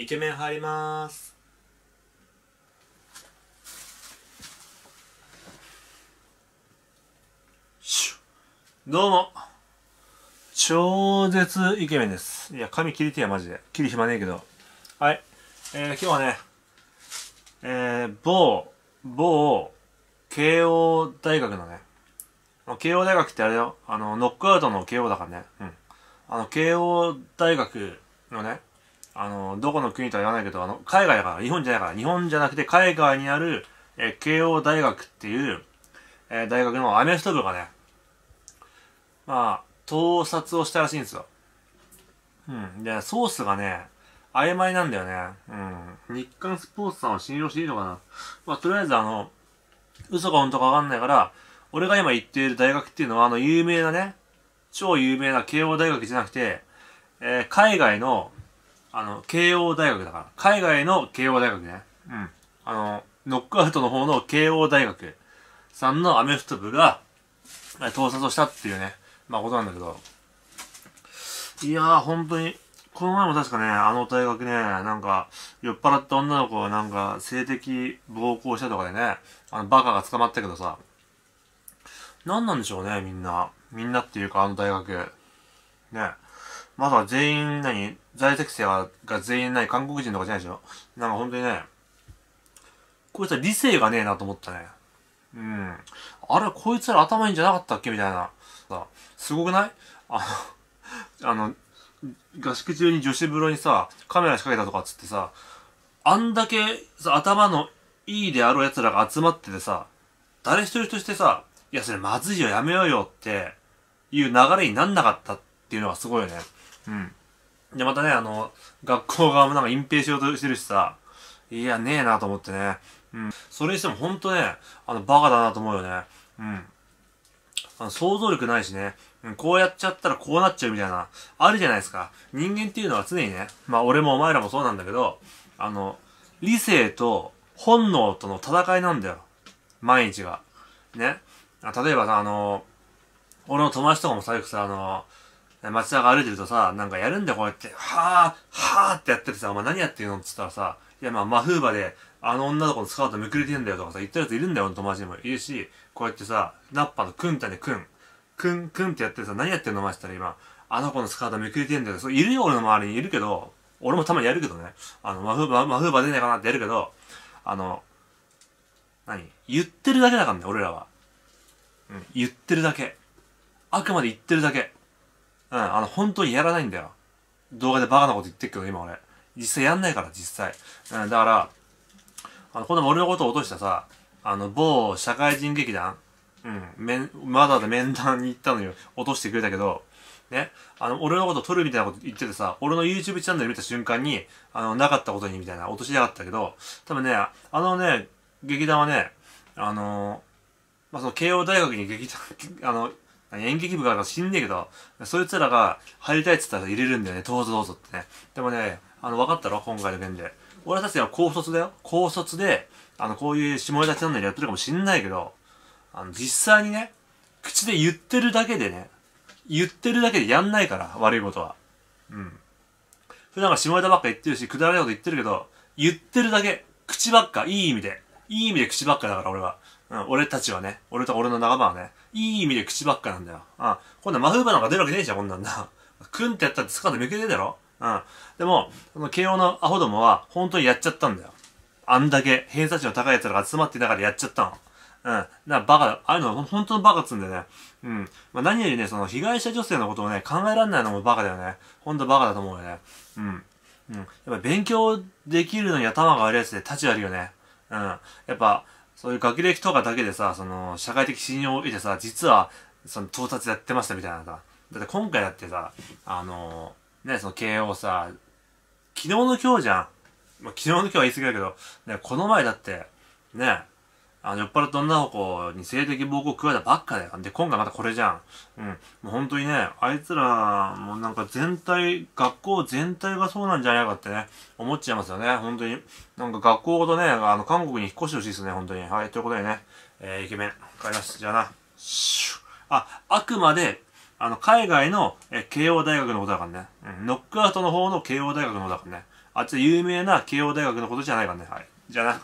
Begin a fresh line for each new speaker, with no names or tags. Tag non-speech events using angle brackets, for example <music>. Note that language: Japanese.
イケメン入りますどうも超絶イケメンですいや髪切りてやマジで切り暇ねえけどはい、えー、今日はねえー、某某慶応大学のね慶応大学ってあれよあのノックアウトの慶応だからねうんあの慶応大学のねあの、どこの国とは言わないけど、あの、海外だから、日本じゃないから、日本じゃなくて海外にある、え慶応大学っていう、え大学のアメフト部がね、まあ、盗撮をしたらしいんですよ。うん。で、ソースがね、曖昧なんだよね。うん。日刊スポーツさんを信用していいのかなまあ、とりあえずあの、嘘か本当かわかんないから、俺が今言っている大学っていうのは、あの、有名なね、超有名な慶応大学じゃなくて、えー、海外の、あの、慶応大学だから。海外の慶応大学ね。うん。あの、ノックアウトの方の慶応大学さんのアメフト部が、盗撮をしたっていうね、まあことなんだけど。いやー、本当に、この前も確かね、あの大学ね、なんか、酔っ払った女の子がなんか、性的暴行したとかでね、あの、バカが捕まったけどさ、何なんでしょうね、みんな。みんなっていうか、あの大学。ね。まさか全員何、在籍生はが全員ない韓国人とかじゃないでしょなんか本当にね、こいつは理性がねえなと思ったね。うん。あれ、こいつら頭いいんじゃなかったっけみたいな。さ、すごくないあの、あの、合宿中に女子風呂にさ、カメラ仕掛けたとかっつってさ、あんだけさ、頭のいいであろう奴らが集まっててさ、誰一人としてさ、いや、それまずいよ、やめようよっていう流れになんなかったっていうのがすごいよね。うんでまたねあの学校側もなんか隠蔽しようとしてるしさいやねえなと思ってねうんそれにしてもほんとねあのバカだなと思うよねうんあの想像力ないしね、うん、こうやっちゃったらこうなっちゃうみたいな、あるじゃないですか。人間っていうのは常にね、まあ俺もお前らもそうなんだけど、あの、理性と本能との戦いなんだよ。毎日が。ね。例えばさ、あの、俺の友達とかも最悪さ、あの、街中歩いてるとさ、なんかやるんだよ、こうやって、はぁ、はぁってやっててさ、お前何やってるのっつったらさ、いや、まあ、マフーバで、あの女の子のスカートめくれてんだよとかさ、言ってるやついるんだよ、友達にもいるし、こうやってさ、ナッパのくんたネくん、くん、くんってやってさ、何やってんのお前したら今、あの子のスカートめくれてんだよ。そう、いるよ、俺の周りにいるけど、俺もたまにやるけどね。あの、マフーバ、マフーバ出ないかなってやるけど、あの、何言ってるだけだからね、俺らは。うん、言ってるだけ。あくまで言ってるだけ。うん、あの、本当にやらないんだよ。動画でバカなこと言ってっけど、今俺。実際やんないから、実際。うん、だから、あの、この俺のことを落としたさ、あの、某社会人劇団、うん、面、まだで面談に行ったのよ。落としてくれたけど、ね、あの、俺のこと撮るみたいなこと言っててさ、俺の YouTube チャンネル見た瞬間に、あの、なかったことにみたいな、落としやがったけど、多分ね、あのね、劇団はね、あのまあ、その、慶応大学に劇団、<laughs> あの、演劇部が死んねえけど、そいつらが入りたいっつったら入れるんだよね。どうぞどうぞってね。でもね、あの、分かったろ今回の件で。俺たちは高卒だよ。高卒で、あの、こういう下ネタチなンやってるかもしんないけど、あの、実際にね、口で言ってるだけでね、言ってるだけでやんないから、悪いことは。うん。普段は下ネタばっか言ってるし、くだらないこと言ってるけど、言ってるだけ。口ばっか、いい意味で。いい意味で口ばっかだから俺は。うん、俺たちはね、俺と俺の仲間はね、いい意味で口ばっかなんだよ。うん、こんな真風場なんか出るわけねえじゃん、こんなんだ。く <laughs> んってやったってつかんでめねえだろうん。でも、その慶応のアホどもは、本当にやっちゃったんだよ。あんだけ、偏差値の高い奴らが集まってながらやっちゃったの。うん。だからバカ、ああいうのは本当のバカっつうんだよね。うん。まあ、何よりね、その被害者女性のことをね、考えられないのもバカだよね。ほんとバカだと思うよね。うん。うん。やっぱ勉強できるのに頭が悪い奴で立ち悪いよね。うん。やっぱ、そういう学歴とかだけでさ、その、社会的信用を得てさ、実は、その、到達やってましたみたいなさ。だって今回だってさ、あのー、ね、その慶応さ、昨日の今日じゃん。まあ、昨日の今日は言い過ぎだけど、ね、この前だって、ね、あの、酔っ払った女の子に性的暴行を加えたばっかだよ。で、今回またこれじゃん。うん。もう本当にね、あいつら、もうなんか全体、学校全体がそうなんじゃないかってね、思っちゃいますよね。本当に。なんか学校ごとね、あの、韓国に引っ越してほしいですね、本当に。はい、ということでね、えー、イケメン、帰ります。じゃあな。あ、あくまで、あの、海外の、え、慶応大学のことだからね。うん、ノックアウトの方の慶応大学のことだからね。あっち有名な慶応大学のことじゃないからね。はい。じゃあな。